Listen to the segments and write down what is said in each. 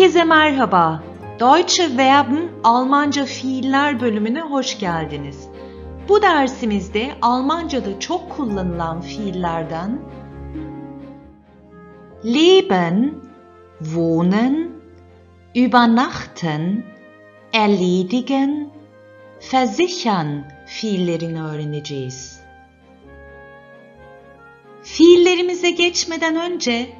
Herkese merhaba. Deutsche Verben Almanca fiiller bölümüne hoş geldiniz. Bu dersimizde Almanca'da çok kullanılan fiillerden leben, wohnen, übernachten, erledigen, versichern fiillerini öğreneceğiz. Fiillerimize geçmeden önce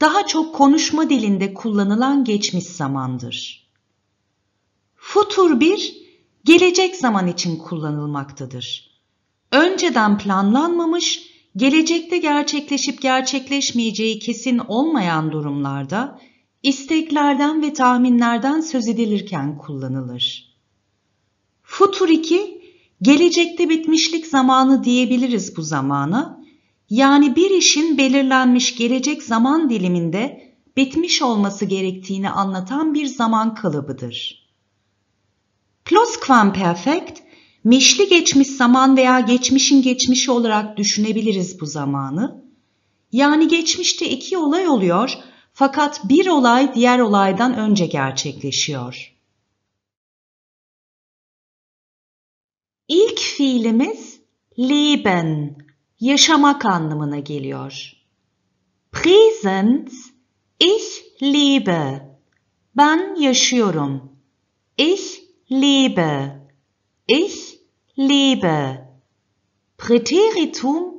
daha çok konuşma dilinde kullanılan geçmiş zamandır. Futur 1 gelecek zaman için kullanılmaktadır. Önceden planlanmamış, gelecekte gerçekleşip gerçekleşmeyeceği kesin olmayan durumlarda isteklerden ve tahminlerden söz edilirken kullanılır. Futur 2 gelecekte bitmişlik zamanı diyebiliriz bu zamana yani bir işin belirlenmiş gelecek zaman diliminde bitmiş olması gerektiğini anlatan bir zaman kalıbıdır. Plusquamperfect, meşli geçmiş zaman veya geçmişin geçmişi olarak düşünebiliriz bu zamanı. Yani geçmişte iki olay oluyor fakat bir olay diğer olaydan önce gerçekleşiyor. İlk fiilimiz leben yaşamak anlamına geliyor. Present, ich lebe. Ben yaşıyorum. Ich lebe. Ich lebe. Präteritum,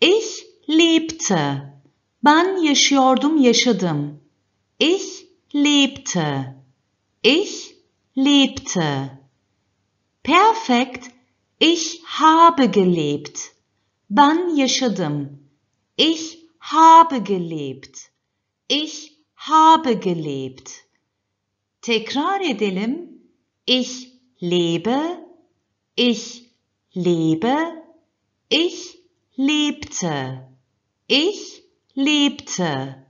ich lebte. Ben yaşıyordum, yaşadım. Ich lebte. Ich lebte. Perfekt, ich habe gelebt. Ben yaşadım. Ich habe gelebt. Ich habe gelebt. Tekrar edelim. Ich lebe. Ich lebe. Ich lebte. Ich lebte.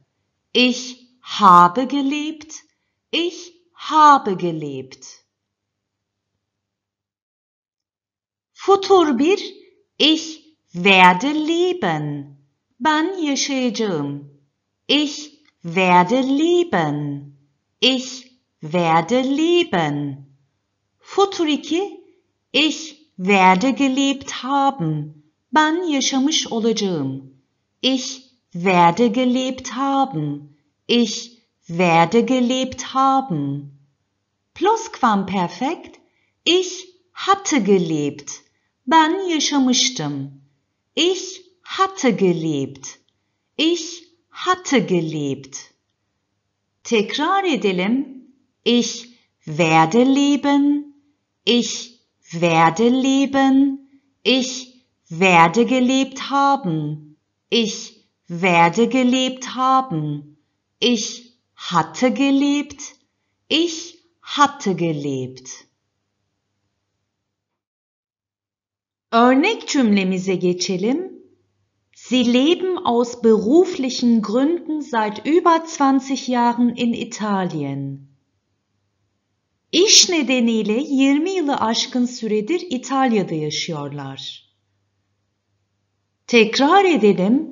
Ich habe gelebt. Ich habe gelebt. Futur bir. Ich werde lieben. Ban Ich werde lieben. Ich werde lieben. Futuriki, ich werde gelebt haben. Ben yaşamış olacağım. Ich werde gelebt haben. Ich werde gelebt haben. Plusquamperfekt, ich hatte gelebt. Ben yaşamıştım. Ich hatte gelebt. Ich hatte gelebt. Tekrar edelim. Ich werde leben. Ich werde leben. Ich werde gelebt haben. Ich werde gelebt haben. Ich hatte gelebt. Ich hatte gelebt. Örnek cümlemize geçelim. Sie leben aus beruflichen Gründen seit über 20 Jahren in Italien. İş nedeniyle 20 yılı aşkın süredir İtalya'da yaşıyorlar. Tekrar edelim.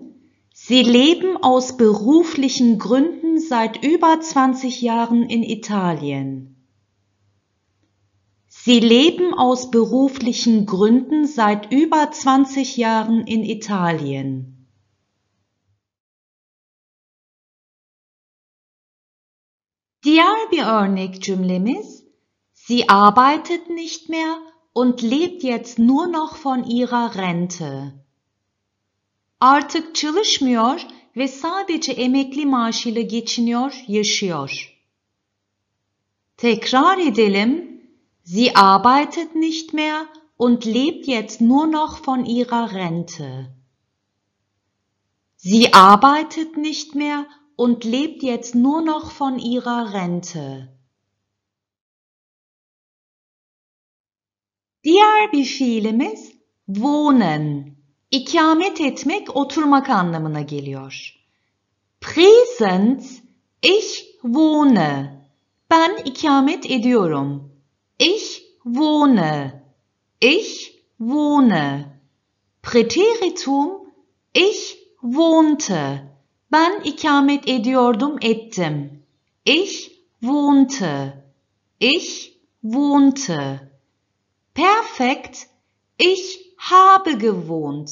Sie leben aus beruflichen Gründen seit über 20 Jahren in Italien. Sie leben aus beruflichen Gründen seit über 20 Jahren in Italien. Sie arbeitet nicht mehr und lebt jetzt nur noch von ihrer Rente. Artık çalışmıyor ve sadece emekli maaşıyla geçiniyor, yaşıyor. Tekrar edelim. Sie arbeitet nicht mehr und lebt jetzt nur noch von ihrer Rente. Sie arbeitet nicht mehr und lebt jetzt nur noch von ihrer Rente. Diğer bir fiilimiz wohnen. İkamet etmek, oturmak anlamına geliyor. Present ich wohne. Ben ikamet ediyorum. Ich wohne. Ich wohne. Präteritum ich wohnte. Ben ikamet ediyordum ettim. Ich wohnte. Ich wohnte. Perfekt. Ich habe gewohnt.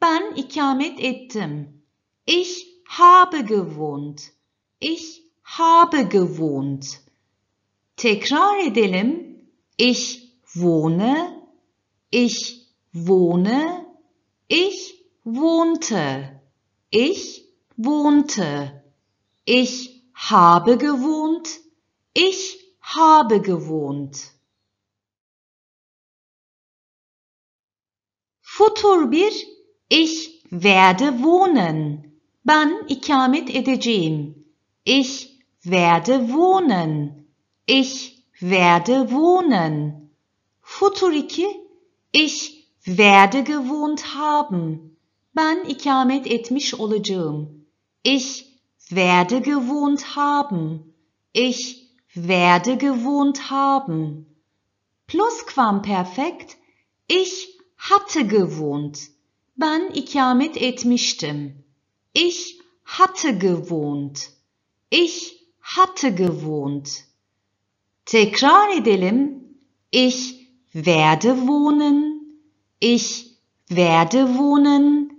Ben ikamet ettim. Ich habe gewohnt. Ich habe gewohnt. Tekrar edelim. Ich wohne, ich wohne, ich wohnte, ich wohnte, ich habe gewohnt, ich habe gewohnt. Futur bir, ich werde wohnen. Ben ikamet edeceğim. Ich werde wohnen. Ich werde wohnen. Futuriki ich werde gewohnt haben. Ben ikamet etmiş olacağım. Ich werde gewohnt haben. Ich werde gewohnt haben. Plusquamperfekt ich hatte gewohnt. Ben ikamet etmiştim. Ich hatte gewohnt. Ich hatte gewohnt. Tekrar edelim. Ich werde wohnen. Ich werde wohnen.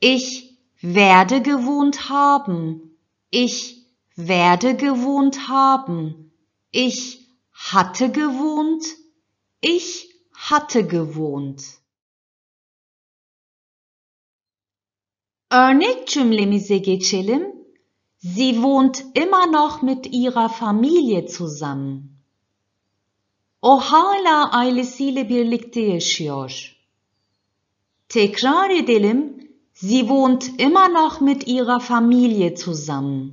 Ich werde gewohnt haben. Ich werde gewohnt haben. Ich hatte gewohnt. Ich hatte gewohnt. Örnek cümlemize geçelim. Sie wohnt immer noch mit ihrer Familie zusammen. O hala ailesiyle birlikte yaşıyor. Tekrar edelim. Sie wohnt immer noch mit ihrer Familie zusammen.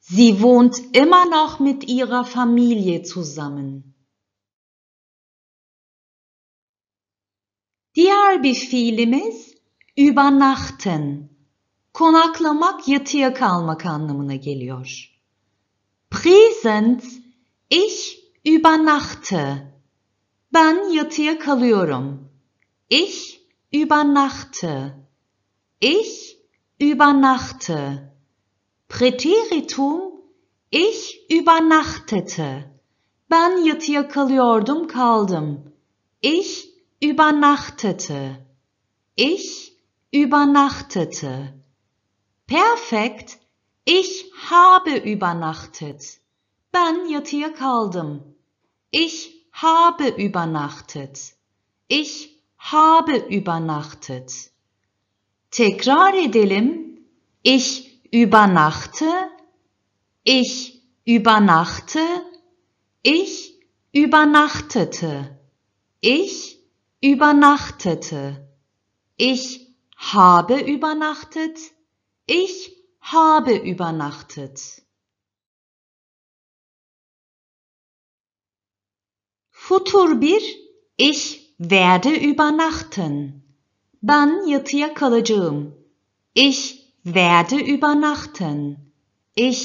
Sie wohnt immer noch mit ihrer Familie zusammen. Diğer bir fiilimiz übernachten. Konaklamak, yatıya kalmak anlamına geliyor. Präsens ich übernachte. Ben yatıya kalıyorum. Ich übernachte. Ich übernachte. Präteritum ich übernachtete. Ben yatıya kalıyordum, kaldım. Ich übernachtete. Ich übernachtete. Perfekt. Ich habe übernachtet. Ben yatıya kaldım. Ich habe übernachtet. Ich habe übernachtet. Tekrar edelim. Ich übernachte. Ich übernachte. Ich übernachtete. Ich übernachtete. Ich habe übernachtet. Ich habe übernachtet. Futur bir, ich werde übernachten. Ben yatıya kalacağım. Ich werde übernachten. Ich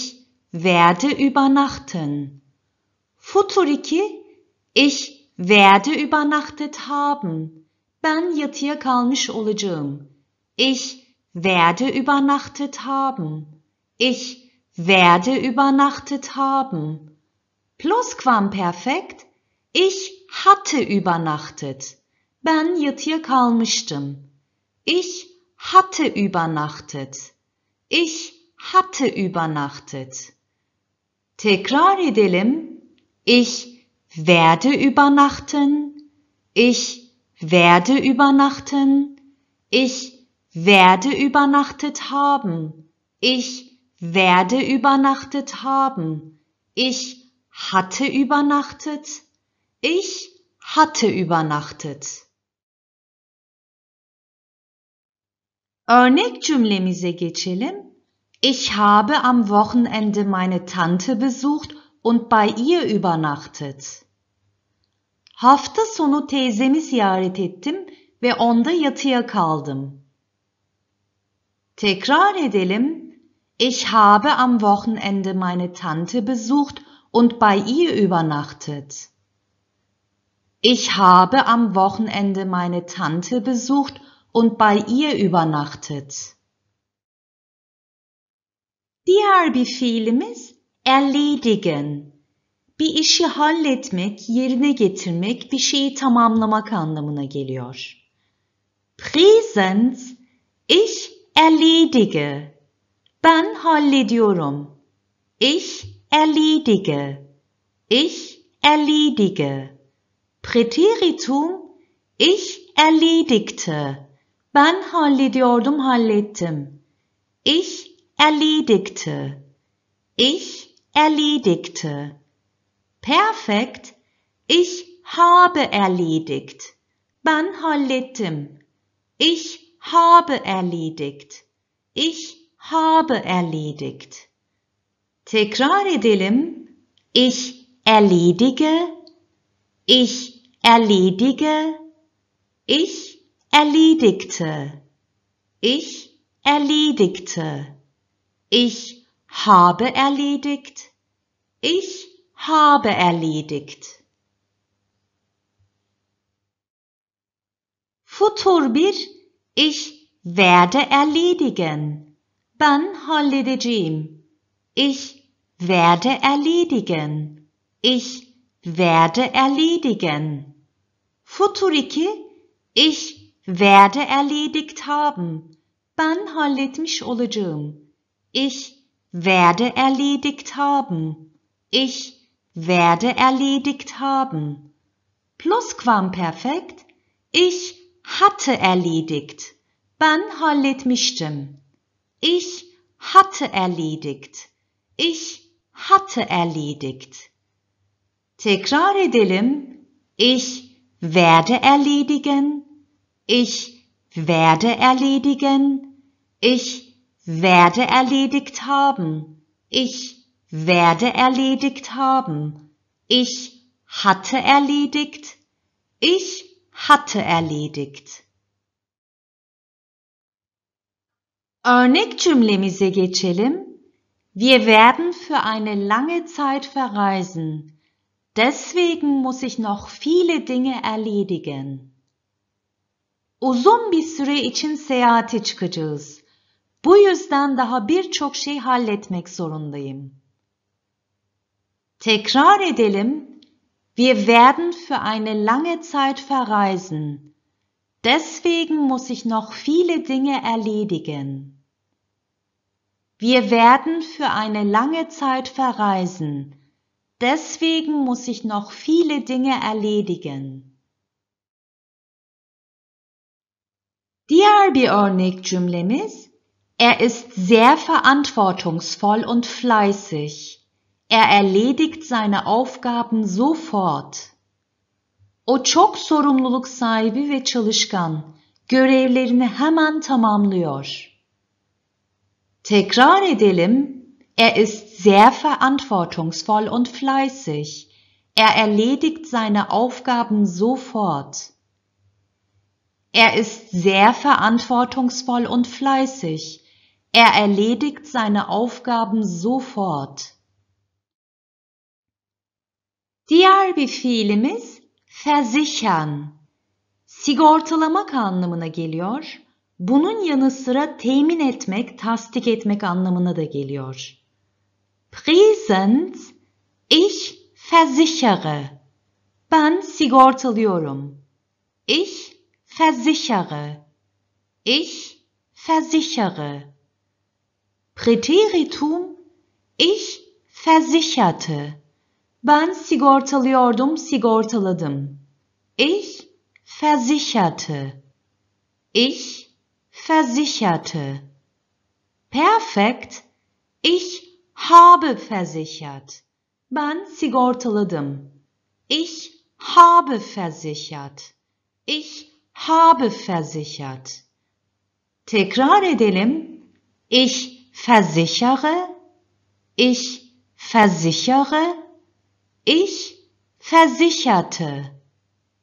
werde übernachten. Futur iki, ich werde übernachtet haben. Ben yatıya kalmış olacağım. Ich werde übernachtet haben. Ich werde übernachtet haben. Plusquamperfekt, ich hatte übernachtet. Ben yatıya kalmıştım. Ich hatte übernachtet. Ich hatte übernachtet. Tekrar edelim. Ich werde übernachten. Ich werde übernachten. Ich werde übernachtet haben. Ich werde übernachtet haben. Ich hatte übernachtet. Ich hatte übernachtet. Örnek cümlemize geçelim. Ich habe am Wochenende meine Tante besucht und bei ihr übernachtet. Hafta sonu teyzemi ziyaret ettim ve onda yatıya kaldım. Tekrar edelim. Ich habe am Wochenende meine Tante besucht und bei ihr übernachtet. Ich habe am Wochenende meine Tante besucht und bei ihr übernachtet. Diğer bir fiilimiz erledigen. Bir işi halletmek, yerine getirmek, bir şeyi tamamlamak anlamına geliyor. Präsens ich erledige. Ben hallediyorum. Ich erledige. Ich erledige. Präteritum ich erledigte. Ben hallediyordum hallettim. Ich erledigte. Ich erledigte. Perfekt. Ich habe erledigt. Ben hallettim. Ich habe erledigt. Ich habe erledigt. Tekrar edelim. Ich erledige. Ich erledige, ich erledigte, ich erledigte, ich habe erledigt, ich habe erledigt. Futur bir, ich werde erledigen. Ben halledeceğim. Ich werde erledigen. Ich werde erledigen. Futuriki, ich werde erledigt haben. Ben halletmiş olacağım. Ich werde erledigt haben. Ich werde erledigt haben. Plusquamperfekt, ich hatte erledigt. Ben halletmiştim. Ich hatte erledigt. Ich hatte erledigt. Tekrar edelim. Ich werde erledigen, ich werde erledigen, ich werde erledigt haben, ich werde erledigt haben, ich hatte erledigt, ich hatte erledigt. Örnek cümlemize geçelim. Wir werden für eine lange Zeit verreisen. Deswegen muss ich noch viele Dinge erledigen. Uzun bir süre için seyahate çıkacağız. Bu yüzden daha birçok şey halletmek zorundayım. Tekrar edelim. Wir werden für eine lange Zeit verreisen. Deswegen muss ich noch viele Dinge erledigen. Wir werden für eine lange Zeit verreisen. Deswegen muss ich noch viele Dinge erledigen. Diğer cümlemiz Er ist sehr verantwortungsvoll und fleißig. Er erledigt seine Aufgaben sofort. O çok sorumluluk sahibi ve çalışkan. Görevlerini hemen tamamlıyor. Tekrar edelim. Er ist sehr verantwortungsvoll und fleißig. Er erledigt seine Aufgaben sofort. Er ist sehr verantwortungsvoll und fleißig. Er erledigt seine Aufgaben sofort. Diğer versichern. Sigortalamak anlamına geliyor. Bunun yanı sıra temin etmek, tasdik etmek anlamına da geliyor. Presens ich versichere. Ben sigortalıyorum. Ich versichere. Ich versichere. Präteritum ich versicherte. Ben sigortalıyordum, sigortaladım. Ich versicherte. Ich versicherte. Perfekt. Ich habe versichert. Ben sigortaladım. Ich habe versichert. Ich habe versichert. Tekrar edelim. Ich versichere. Ich versichere. Ich versicherte.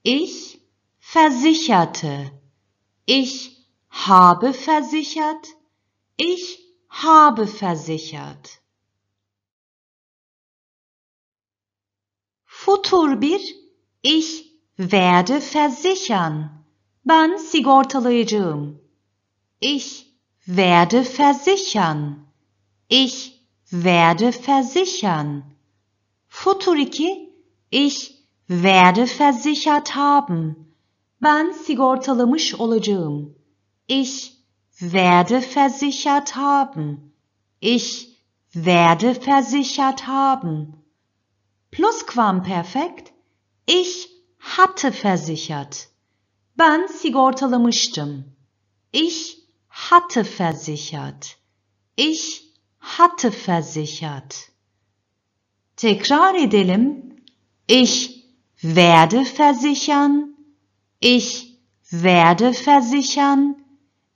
Ich versicherte. Ich habe versichert. Ich habe versichert. Futur bir, ich werde versichern. Ben sigortalayacağım. Ich werde versichern. Ich werde versichern. Futur 2 Ich werde versichert haben. Ben sigortalamış olacağım. Ich werde versichert haben. Ich werde versichert haben. Plusquamperfekt ich hatte versichert. Ben sigortalamıştım. Ich hatte versichert. Ich hatte versichert. Tekrar edelim. Ich werde versichern. Ich werde versichern.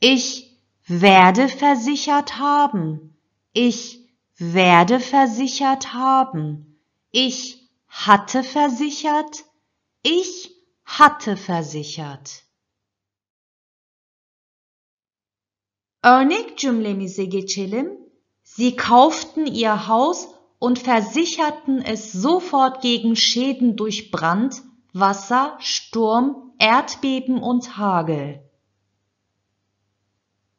Ich werde versichert haben. Ich werde versichert haben. Ich hatte versichert. Ich hatte versichert. Örnek cümlemize geçelim. Sie kauften ihr Haus und versicherten es sofort gegen Schäden durch Brand, Wasser, Sturm, Erdbeben und Hagel.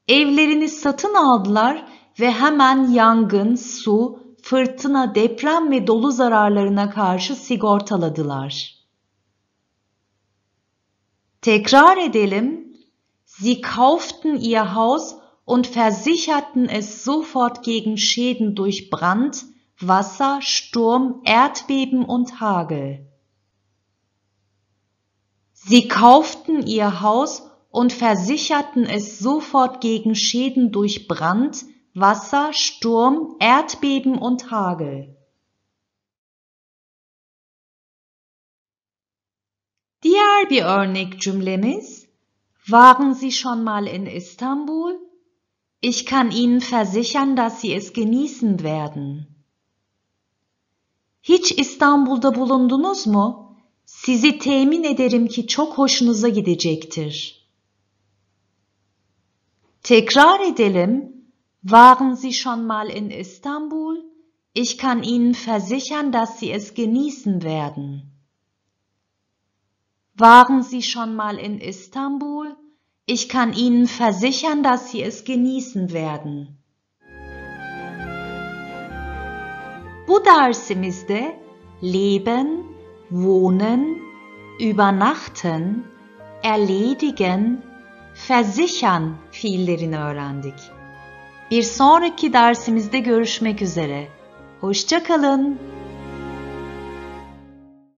Evlerini satın aldılar ve hemen yangın, su, fırtına, deprem ve dolu zararlarına karşı sigortaladılar. Tekrar edelim. Sie kauften ihr Haus und versicherten es sofort gegen Schäden durch Brand, Wasser, Sturm, Erdbeben und Hagel. Sie kauften ihr Haus und versicherten es sofort gegen Schäden durch Brand, Wasser, Sturm, Erdbeben und Hagel. Diğer bir örnek cümlemiz Waren Sie schon mal in Istanbul? Ich kann Ihnen versichern, dass Sie es genießen werden. Hiç İstanbul'da bulundunuz mu? Sizi temin ederim ki çok hoşunuza gidecektir. Tekrar edelim. Waren Sie schon mal in Istanbul? Ich kann Ihnen versichern, dass Sie es genießen werden. Waren Sie schon mal in Istanbul? Ich kann Ihnen versichern, dass Sie es genießen werden. Bu dersimizde leben, wohnen, übernachten, erledigen, versichern fiillerini öğrendik. Bir sonraki dersimizde görüşmek üzere. Hoşçakalın. kalın.